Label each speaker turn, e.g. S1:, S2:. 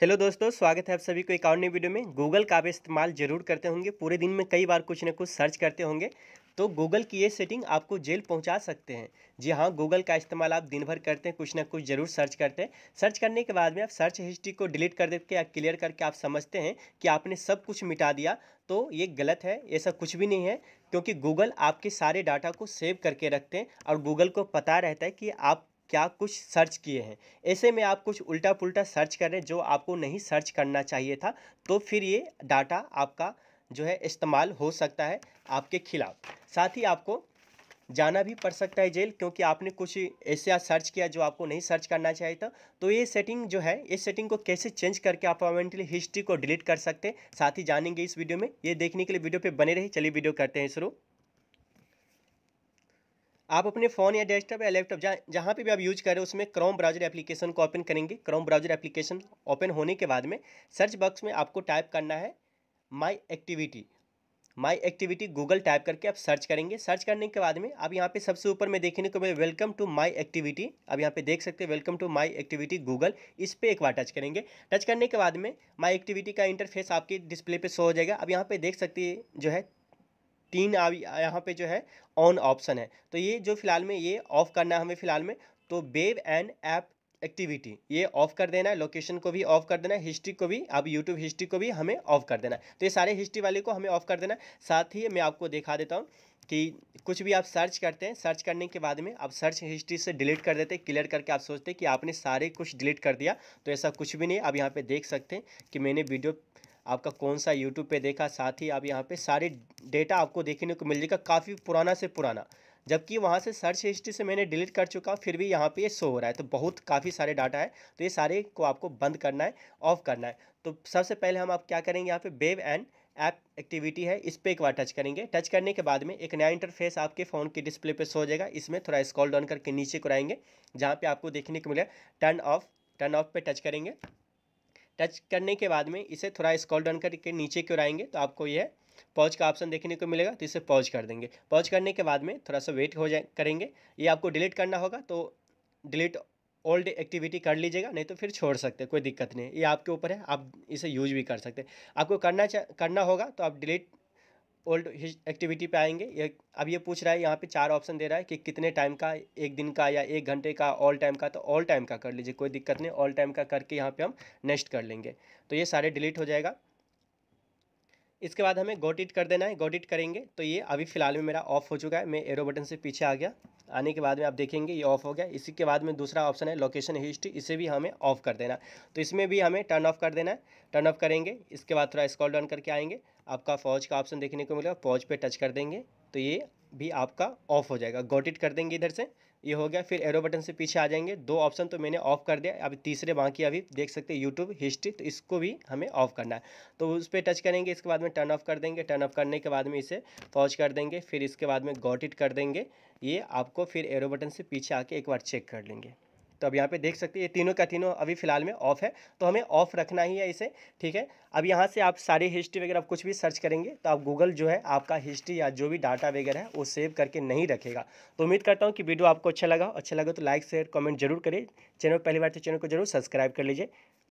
S1: hello दोस्तों स्वागत है आप सभी को एक और नई वीडियो में गूगल का आप इस्तेमाल ज़रूर करते होंगे पूरे दिन में कई बार कुछ ना कुछ सर्च करते होंगे तो गूगल की ये सेटिंग आपको जेल पहुंचा सकते हैं जी हाँ गूगल का इस्तेमाल आप दिन भर करते हैं कुछ ना कुछ ज़रूर सर्च करते हैं सर्च करने के बाद में आप सर्च हिस्ट्री को डिलीट कर देते या क्लियर करके आप समझते हैं कि आपने सब कुछ मिटा दिया तो ये गलत है ऐसा कुछ भी नहीं है क्योंकि गूगल आपके सारे डाटा को सेव करके रखते हैं और गूगल को पता रहता है कि आप क्या कुछ सर्च किए हैं ऐसे में आप कुछ उल्टा पुल्टा सर्च कर रहे हैं जो आपको नहीं सर्च करना चाहिए था तो फिर ये डाटा आपका जो है इस्तेमाल हो सकता है आपके खिलाफ साथ ही आपको जाना भी पड़ सकता है जेल क्योंकि आपने कुछ ऐसा सर्च किया जो आपको नहीं सर्च करना चाहिए था तो ये सेटिंग जो है इस सेटिंग को कैसे चेंज करके आप अपॉइंटली हिस्ट्री को डिलीट कर सकते हैं साथ ही जानेंगे इस वीडियो में ये देखने के लिए वीडियो पे बने रहे चलिए वीडियो करते हैं शुरू आप अपने फ़ोन या डेस्कटॉप या लैपटॉप जहाँ जहाँ पे भी आप यूज कर रहे उसमें क्रोम ब्राउजर एप्लीकेशन को ओपन करेंगे क्रोम ब्राउजर एप्लीकेशन ओपन होने के बाद में सर्च बॉक्स में आपको टाइप करना है my activity my activity Google type करके आप सर्च करेंगे सर्च करने के बाद में आप यहाँ पे सबसे ऊपर में देखने को मिले वेलकम टू माई एक्टिविटी अब यहाँ पे देख सकते हैं welcome to my activity Google इस पर एक बार टच करेंगे टच करने के बाद में माई एक्टिविटी का इंटरफेस आपके डिस्प्ले पे शो हो जाएगा अब यहाँ पे देख सकते हैं जो है तीन यहाँ पे जो है ऑन ऑप्शन है तो ये जो फिलहाल में ये ऑफ करना है हमें फिलहाल में तो बेब एंड ऐप एक्टिविटी ये ऑफ कर देना है लोकेशन को भी ऑफ कर देना है हिस्ट्री को भी अब यूट्यूब हिस्ट्री को भी हमें ऑफ कर देना है तो ये सारे हिस्ट्री वाले को हमें ऑफ कर देना साथ ही मैं आपको दिखा देता हूँ कि कुछ भी आप सर्च करते हैं सर्च करने के बाद में आप सर्च हिस्ट्री से डिलीट कर देते हैं क्लियर करके आप सोचते हैं कि आपने सारे कुछ डिलीट कर दिया तो ऐसा कुछ भी नहीं आप यहाँ पे देख सकते हैं कि मैंने वीडियो आपका कौन सा यूट्यूब पे देखा साथ ही आप यहाँ पे सारे डेटा आपको देखने को मिल जाएगा काफ़ी पुराना से पुराना जबकि वहाँ से सर्च हिस्ट्री से मैंने डिलीट कर चुका फिर भी यहाँ पे ये शो हो रहा है तो बहुत काफ़ी सारे डाटा है तो ये सारे को आपको बंद करना है ऑफ करना है तो सबसे पहले हम आप क्या करेंगे यहाँ पे बेब एंड ऐप एक्टिविटी है इस पर एक बार टच करेंगे टच करने के बाद में एक नया इंटरफेस आपके फ़ोन के डिस्प्ले पे शो हो जाएगा इसमें थोड़ा स्क्रॉल डाउन करके नीचे को आएंगे जहाँ पे आपको देखने को मिला टर्न ऑफ टर्न ऑफ पे टच करेंगे टच करने के बाद में इसे थोड़ा स्कॉल डन करके नीचे की ओर आएंगे तो आपको यह पॉज का ऑप्शन देखने को मिलेगा तो इसे पॉज कर देंगे पॉज करने के बाद में थोड़ा सा वेट हो जाए करेंगे ये आपको डिलीट करना होगा तो डिलीट ओल्ड एक्टिविटी कर लीजिएगा नहीं तो फिर छोड़ सकते कोई दिक्कत नहीं ये आपके ऊपर है आप इसे यूज भी कर सकते आपको करना करना होगा तो आप डिलीट ओल्ड एक्टिविटी पे आएंगे ये अब ये पूछ रहा है यहाँ पे चार ऑप्शन दे रहा है कि कितने टाइम का एक दिन का या एक घंटे का ऑल टाइम का तो ऑल टाइम का कर लीजिए कोई दिक्कत नहीं ऑल टाइम का करके यहाँ पे हम नेक्स्ट कर लेंगे तो ये सारे डिलीट हो जाएगा इसके बाद हमें गोट इट कर देना है गोट इट करेंगे तो ये अभी फ़िलहाल में मेरा ऑफ हो चुका है मैं एरो बटन से पीछे आ गया आने के बाद में आप देखेंगे ये ऑफ हो गया इसी के बाद में दूसरा ऑप्शन है लोकेशन हिस्ट्री इसे भी हमें ऑफ कर देना तो इसमें भी हमें टर्न ऑफ कर देना है टर्न ऑफ करेंगे इसके बाद थोड़ा स्कॉल डाउन करके आएंगे आपका फौज का ऑप्शन देखने को मिलेगा फौज पर टच कर देंगे तो ये भी आपका ऑफ हो जाएगा गोट इट कर देंगे इधर से ये हो गया फिर एरो बटन से पीछे आ जाएंगे दो ऑप्शन तो मैंने ऑफ कर दिया अभी तीसरे बाकी अभी देख सकते हैं यूट्यूब हिस्ट्री तो इसको भी हमें ऑफ करना है तो उस पर टच करेंगे इसके बाद में टर्न ऑफ कर देंगे टर्न ऑफ करने के बाद में इसे पॉज कर देंगे फिर इसके बाद में गॉट इट कर देंगे ये आपको फिर एरो बटन से पीछे आके एक बार चेक कर लेंगे तो अब यहाँ पे देख सकते हैं ये तीनों का तीनों अभी फिलहाल में ऑफ है तो हमें ऑफ रखना ही है इसे ठीक है अब यहाँ से आप सारी हिस्ट्री वगैरह आप कुछ भी सर्च करेंगे तो आप गूगल जो है आपका हिस्ट्री या जो भी डाटा वगैरह है वो सेव करके नहीं रखेगा तो उम्मीद करता हूँ कि वीडियो आपको अच्छा लगा अच्छा लगा तो लाइक शेयर कमेंट जरूर करिए चैनल पहली बार तो चैनल को जरूर सब्सक्राइब कर लीजिए